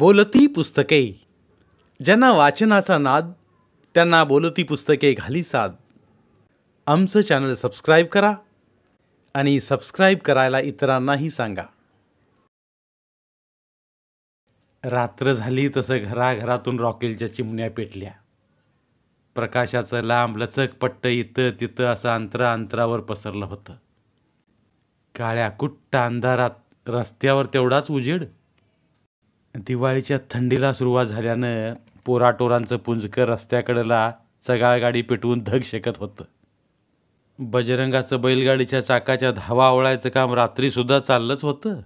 बोलती पुस्तके ज्यांना वाचनाचा नाद त्यांना बोलती पुस्तके घाली साद आमचं चॅनल सबस्क्राईब करा आणि सबस्क्राईब करायला इतरांनाही सांगा रात्र झाली तसं घराघरातून रॉकेलच्या चिमण्या पेटल्या प्रकाशाचं लांब लचक पट्ट इथं तिथं असं अंतरा अंतरावर पसरलं होतं काळ्या कुट्ट अंधारात रस्त्यावर तेवढाच उजेड दिवाळीच्या थंडीला सुरुवात झाल्यानं पोराटोरांचं पुंजकर रस्त्याकडला चगाळ गाडी पेटवून धग शेकत होतं बजरंगाचं बैलगाडीच्या चाकाच्या धावा आवळायचं काम रात्रीसुद्धा चाललंच होतं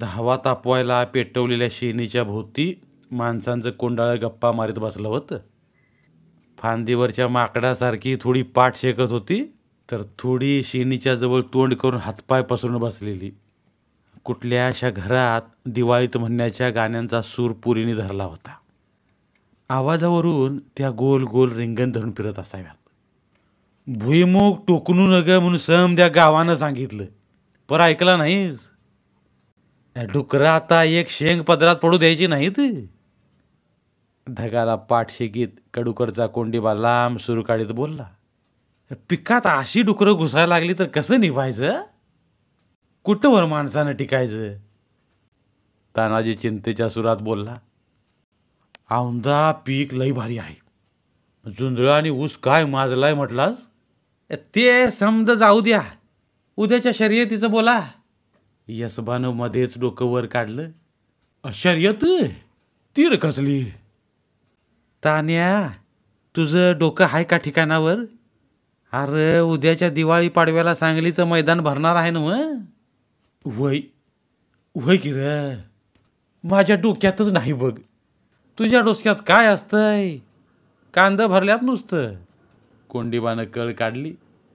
धावा तापवायला पेटवलेल्या शेणीच्या भोवती माणसांचं कोंडाळं गप्पा मारीत बसलं होतं फांदीवरच्या माकडासारखी थोडी पाठ शेकत होती तर थोडी शेणीच्या जवळ तोंड करून हातपाय पसरून बसलेली कुठल्या अशा घरात दिवाळीत म्हणण्याच्या गाण्यांचा सूर पुरीने धरला होता आवाजावरून त्या गोल गोल रिंगण धरून फिरत असाव्यात भुईमुख टोकणू नग म्हणून सम त्या गावानं सांगितलं पर ऐकला नाहीस डुकरं आता एक शेंग पदरात पडू द्यायची नाहीत धगाला गीत कडुकरचा कोंडीबा लांब सुरू काढीत बोलला पिकात अशी डुकरं घुसायला लागली तर कसं निभायचं कुठंवर माणसानं टिकायचं तानाजी चिंतेच्या सुरात बोलला आमदा पीक लई भारी आहे झुंजळ आणि ऊस काय माजलाय म्हटलास ते समज जाऊ द्या उद्याच्या शर्यतीचं बोला यसबानं मध्येच डोकं वर काढलं शर्यत ती कसली तान्या तुझं डोकं आहे का ठिकाणावर अरे उद्याच्या दिवाळी पाडव्याला सांगलीचं मैदान भरणार आहे ना वय वय की र माझ्या डोक्यातच नाही बघ तुझ्या डोक्यात काय असतंय कांदा भरल्यात नुसतं कोंडीबानं कळ काढली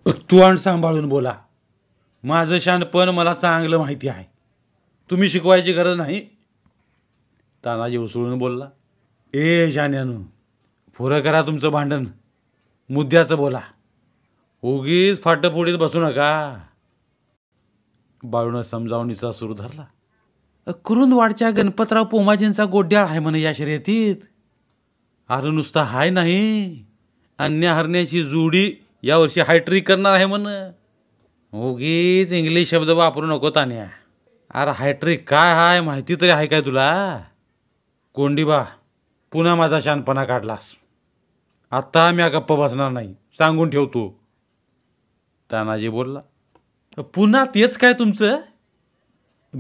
तू आण सांभाळून बोला माझं शानपण मला चांगलं माहिती आहे तुम्ही शिकवायची गरज नाही तानाजी उसळून बोलला ए शान्यानू फुरं करा तुमचं भांडण मुद्द्याचं बोला उगीच फाटपोडीत बसू नका बाळूनं समजावणीचा सूर धरला कुरुंदवाडच्या गणपतराव पोमाजींचा गोड्याळ आहे म्हणे या शर्यतीत अरे नुसता हाय नाही अन्या हरण्याची जुडी यावर्षी हायट्रिक करणार आहे म्हण उगीच इंग्लिश शब्द वापरू नको तान्या अरे हायट्रिक काय हाय माहिती तरी आहे काय तुला कोंडीबा पुन्हा माझा शानपणा काढलास आत्ता मी गप्पा बसणार नाही सांगून ठेवतो तानाजी बोलला पुन्हा तेच काय तुमचं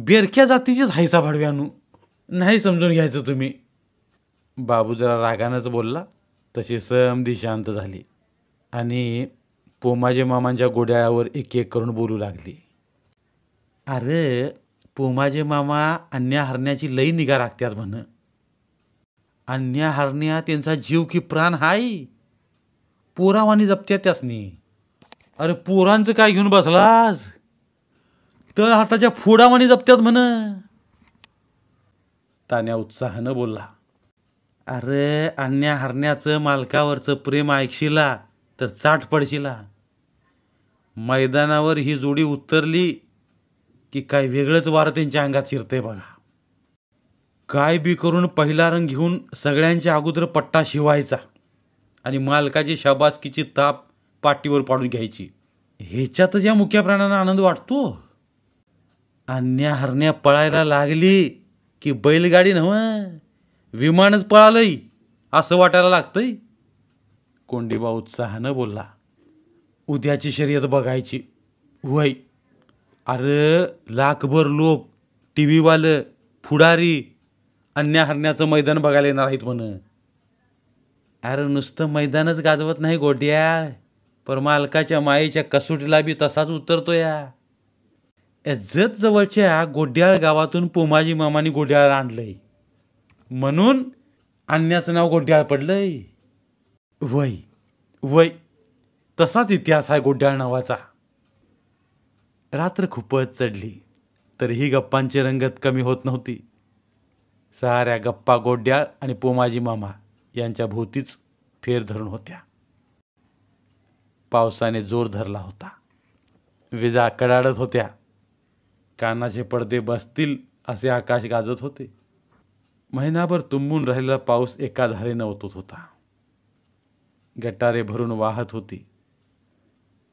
बेरक्या जातीचीच हायसा भाडव्यानू नाही समजून घ्यायचं तुम्ही बाबू जरा रागानंच बोलला तशी समधी शांत झाली आणि पोमाजे मामांच्या गोड्यावर एक एक करून बोलू लागली अरे पोमाजे मामा अन्या हरण्याची लई निगा राखत्यात म्हण अन्या हरण्या त्यांचा जीव की प्राण हाय पोरावानी जपत्या त्यासनी अरे पोरांचं काय घेऊन बसलास तर हाताच्या फोडामाने जपत्यात म्हण तान्या उत्साहानं बोलला अरे आणण्या हरण्याचं मालकावरचं प्रेम ऐकशिला तर चाट पडशिला मैदानावर ही जोडी उतरली की काय वेगळंच वार त्यांच्या अंगात शिरते बघा काय बी करून पहिला रंग घेऊन सगळ्यांच्या अगोदर पट्टा शिवायचा आणि मालकाची शाबासकीची ताप पाठीवर पाडून घ्यायची ह्याच्यातच या मुख्या प्राण्यांना आनंद वाटतो अन्या हरण्या पळायला लागली की बैलगाडी नव विमानच पळालंय असं वाटायला लागतंय कोंडीबा उत्साहानं बोलला उद्याची शर्यत बघायची वय अरे लाखभर लोक टी व्हीवालं फुडारी अन्या हरण्याचं मैदान बघायला येणार आहेत म्हण अरे नुसतं मैदानच गाजवत नाही गोड्या पर मालकाच्या मायेच्या कसोटीला बी तसाच उतरतो या जत जवळच्या गोड्याळ गावातून पोमाजी मामाने गोड्याळ आणलंय म्हणून आणण्याचं नाव गोड्याळ पडलंय वय वय तसाच इतिहास आहे गोड्याळ नावाचा रात्र खूपच चढली तरीही गप्पांची रंगत कमी होत नव्हती साऱ्या गप्पा गोड्याळ आणि पोमाजी मामा यांच्या भोवतीच फेर धरून होत्या पावसाने जोर धरला होता विजा कडाडत होत्या कानाचे पडदे बसतील असे आकाश गाजत होते महिनाभर तुंबून राहिलेला पाऊस एका धारेनं ओतत होता गटारे भरून वाहत होती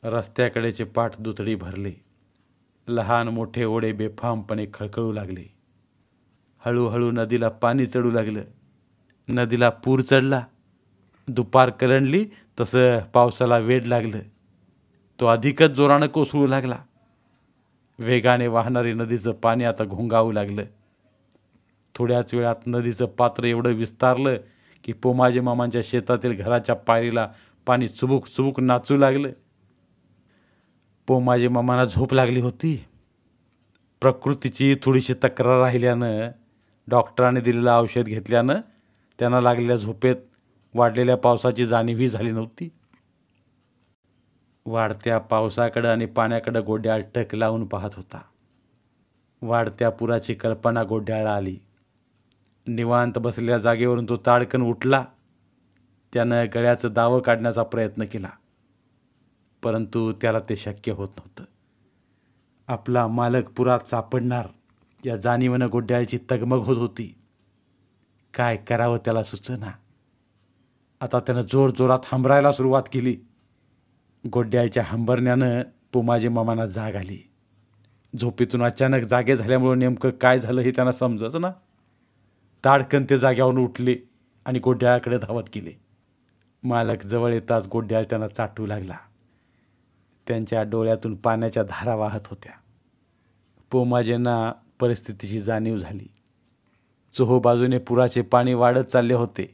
रस्त्याकडेचे पाठ दुतडी भरले लहान मोठे ओढे बेफामपणे खळखळू लागले हळूहळू नदीला पाणी चढू लागलं नदीला पूर चढला दुपार करंडली तसं पावसाला वेड लागलं तो अधिकच जोरानं कोसळू लागला वेगाने वाहणारी नदीचं पाणी आता घोंगावू लागलं थोड्याच वेळात नदीचं पात्र एवढं विस्तारलं की पोमाजे मामांच्या शेतातील घराच्या पायरीला पाणी चुबुक चुबूक नाचू लागलं पोमाजी मामांना झोप लागली होती प्रकृतीची थोडीशी तक्रार राहिल्यानं डॉक्टरांनी दिलेलं औषध घेतल्यानं त्यांना लागलेल्या झोपेत वाढलेल्या पावसाची जाणीवही झाली नव्हती वाढत्या पावसाकडं आणि पाण्याकडं गोड्याळ टक लावून पाहत होता वाढत्या पुराची कल्पना गोड्याळा आली निवांत बसलेल्या जागेवरून तो ताडकन उठला त्यानं गळ्याचं दावं काढण्याचा प्रयत्न केला परंतु त्याला ते शक्य होत नव्हतं आपला मालक पुरात सापडणार या जाणीवनं गोड्याळची तगमग होत होती काय करावं त्याला सुचना आता त्यानं जोरजोरात हंबरायला सुरुवात केली गोड्याळच्या हंबरण्यानं पुमाजी मामाना जाग आली झोपेतून अचानक जागे झाल्यामुळं नेमकं काय झालं हे त्यांना समजच ना ताडकन ते जाग्यावरून उठले आणि गोड्ड्याकडे धावत गेले मालक जवळ येताच गोड्याळ त्यांना चाटू लागला त्यांच्या डोळ्यातून पाण्याच्या धारा वाहत होत्या पोमाजेंना परिस्थितीची जाणीव झाली चोहो बाजूने पुराचे पाणी वाढत चालले होते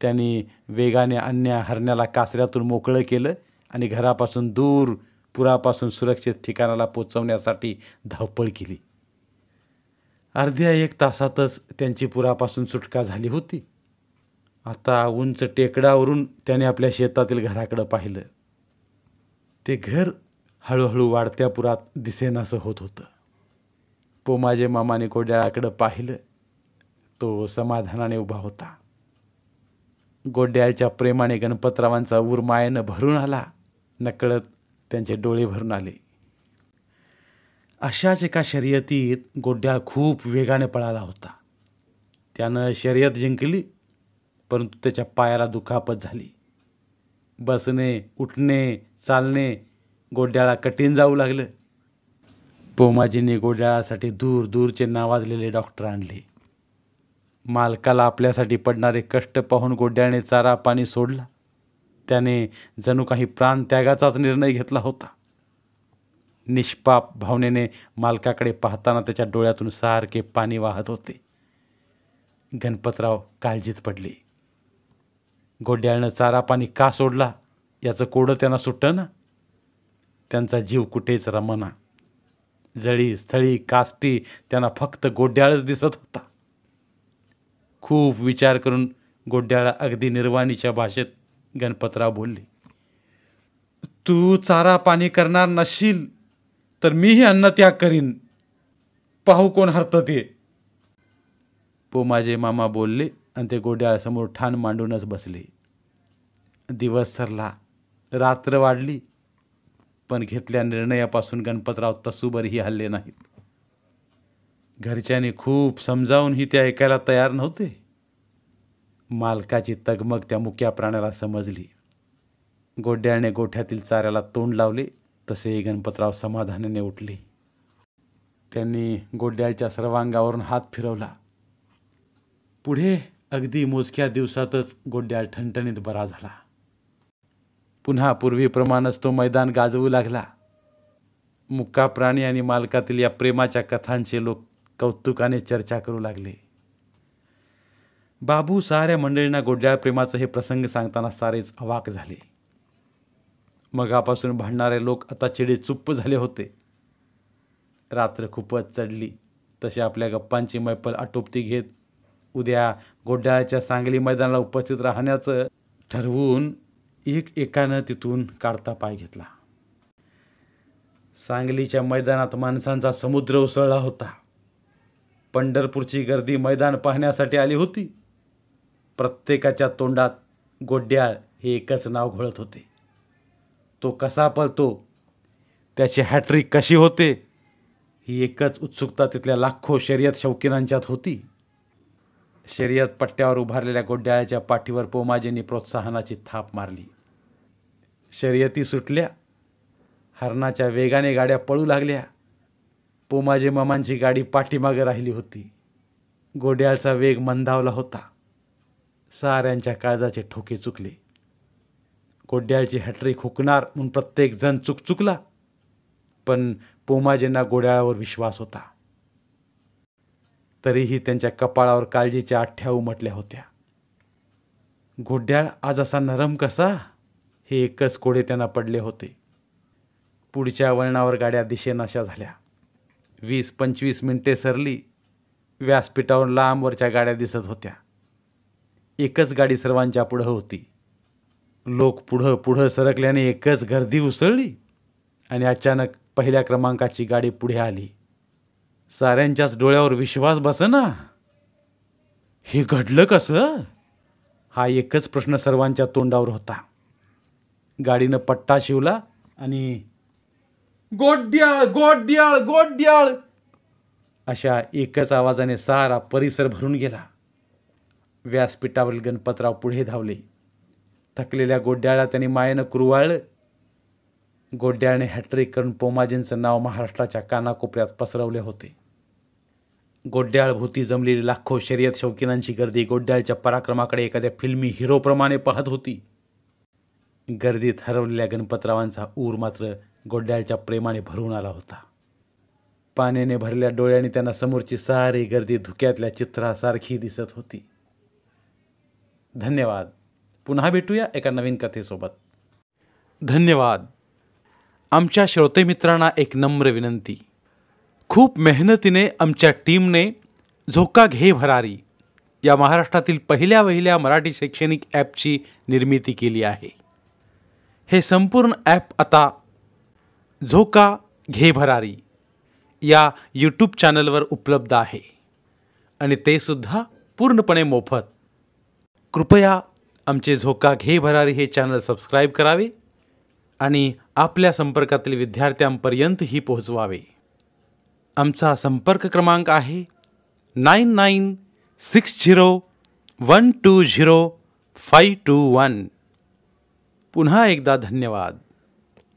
त्यांनी वेगाने अन्या हरण्याला कासऱ्यातून मोकळं केलं आणि घरापासून दूर पुरापासून सुरक्षित ठिकाणाला पोचवण्यासाठी धावपळ केली अर्ध्या एक तासातच त्यांची पुरापासून सुटका झाली होती आता उंच टेकडावरून त्याने आपल्या शेतातील घराकडं पाहिलं ते घर हळूहळू वाढत्या पुरात दिसेनासं होत होतं पोमाजे मामाने कोड्याकडं पाहिलं तो समाधानाने उभा होता गोड्याच्या प्रेमाने गणपतरावांचा ऊर भरून आला नकळत त्यांचे डोळे भरून आले अशाच एका शर्यतीत गोड्याळ खूप वेगाने पळाला होता त्यानं शर्यत जिंकली परंतु त्याच्या पायाला दुखापत झाली बसणे उठणे चालणे गोड्याळा कठीण जाऊ लागलं पोमाजींनी गोड्याळासाठी दूर दूरचे नावाजलेले डॉक्टर आणले मालकाला आपल्यासाठी पडणारे कष्ट पाहून गोड्याने चारा पाणी सोडला त्याने जणू काही प्राणत्यागाचाच निर्णय घेतला होता निष्पाप भावनेने मालकाकडे पाहताना त्याच्या डोळ्यातून सारखे पाणी वाहत होते गणपतराव काळजीत पडले गोड्याळनं चारा पाणी का सोडला याचं कोडं त्यांना सुट ना त्यांचा जीव कुठेच रमना जळी स्थळी काष्टी त्यांना फक्त गोड्याळच दिसत होता खूप विचार करून गोड्याळा अगदी निर्वाणीच्या भाषेत गणपतराव बोलले तू चारा पाणी करणार नसशील तर मीही अन्नत्याग करीन पाहू कोण हरतं ते पो माझे मामा बोलले आणि ते गोड्याळासमोर ठाण मांडूनच बसले दिवस सरला रात्र वाढली पण घेतल्या निर्णयापासून गणपतराव तसूबरही हल्ले नाहीत घरच्याने खूप ही ते ऐकायला तयार नव्हते मालकाची तगमग त्या मुक्या प्राण्याला समजली गोड्याने गोठ्यातील चाऱ्याला तोंड लावले तसे गणपतराव समाधानाने उठले त्यांनी गोड्याळच्या सर्वांगावरून हात फिरवला पुढे अगदी मोजक्या दिवसातच गोड्याळ ठणठणीत बरा झाला पुन्हा पूर्वीप्रमाणेच तो मैदान गाजवू लागला मुक्का प्राणी आणि मालकातील या प्रेमाच्या कथांचे लोक कौतुकाने चर्चा करू लागले बाबू साऱ्या मंडळींना गोड्याळ प्रेमाचं हे प्रसंग सांगताना सारेच अवाक झाले मगापासून भांडणारे लोक आता चिडे चुप्प झाले होते रात्र खूपच चढली तसे आपल्या गप्पांची मैफल आटोपती घेत उद्या गोड्याळ्याच्या सांगली मैदानाला उपस्थित राहण्याचं ठरवून एक एकानं तिथून काढता पाय घेतला सांगलीच्या मैदानात माणसांचा समुद्र उसळला होता पंढरपूरची गर्दी मैदान पाहण्यासाठी आली होती प्रत्येकाच्या तोंडात गोड्याळ हे एकच नाव घोळत होते तो कसा पळतो त्याची हॅट्रिक कशी होते ही एकच उत्सुकता तिथल्या लाखो शर्यत शौकीनांच्यात होती शर्यत पट्ट्यावर उभारलेल्या गोड्याळ्याच्या पाठीवर पोमाजींनी प्रोत्साहनाची थाप मारली शर्यती सुटल्या हरणाच्या वेगाने गाड्या पळू लागल्या पोमाजे मामांची गाडी पाठीमागे राहिली होती गोड्याळचा वेग मंदावला होता साऱ्यांच्या काळजाचे ठोके चुकले गोड्याळची हॅट्रिक हुकणार म्हणून प्रत्येकजण चुकचुकला पण पोमाजेंना गोड्याळावर विश्वास होता तरीही त्यांच्या कपाळावर काळजीच्या आठ्या उमटल्या होत्या गोड्याळ आज असा नरम कसा हे एकच कोडे त्यांना पडले होते पुढच्या वळणावर गाड्या दिशेनाशा झाल्या वीस पंचवीस मिनटे सरली व्यासपीठावर लांबवरच्या गाड्या दिसत होत्या एकच गाडी सर्वांच्या पुढं होती लोक पुढं पुढं सरकल्याने एकच गर्दी उसळली आणि अचानक पहिल्या क्रमांकाची गाडी पुढे आली साऱ्यांच्याच डोळ्यावर विश्वास बसना हे घडलं कसं हा एकच प्रश्न सर्वांच्या तोंडावर होता गाडीनं पट्टा शिवला आणि गोड्याळ गोड्याळ गोड्याळ अशा एकच आवाजाने सारा परिसर भरून गेला व्यासपीठावरील गणपतराव पुढे धावले थकलेल्या गोड्याळा त्यांनी मायेनं कुरवाळलं गोड्याळने हॅट्रिक करून पोमाजींचं नाव महाराष्ट्राच्या कानाकोपऱ्यात पसरवले होते गोड्याळ भूती जमलेली लाखो शर्यत शौकीनांची गर्दी गोड्याळच्या पराक्रमाकडे एखाद्या फिल्मी हिरोप्रमाणे पाहत होती गर्दीत हरवलेल्या गणपतरावांचा ऊर मात्र गोड्याळच्या प्रेमाने भरून आला होता पाण्याने भरल्या डोळ्याने त्यांना समोरची सारी गर्दी धुक्यातल्या चित्रासारखी दिसत होती धन्यवाद पुन्हा भेटूया एका नवीन कथेसोबत धन्यवाद आमच्या श्रोतेमित्रांना एक नम्र विनंती खूप मेहनतीने आमच्या टीमने झोका घे भरारी या महाराष्ट्रातील पहिल्या वहिल्या मराठी शैक्षणिक ॲपची निर्मिती केली आहे हे संपूर्ण ॲप आता झोका घे भरारी या यूट्यूब चॅनलवर उपलब्ध आहे आणि ते सुद्धा पूर्णपणे मोफत कृपया आमचे झोका घे भरारी हे चॅनल सबस्क्राईब करावे आणि आपल्या संपर्कातील विद्यार्थ्यांपर्यंतही पोहोचवावे आमचा संपर्क क्रमांक आहे nine nine six zero one two zero five two one पुन्हा एकदा धन्यवाद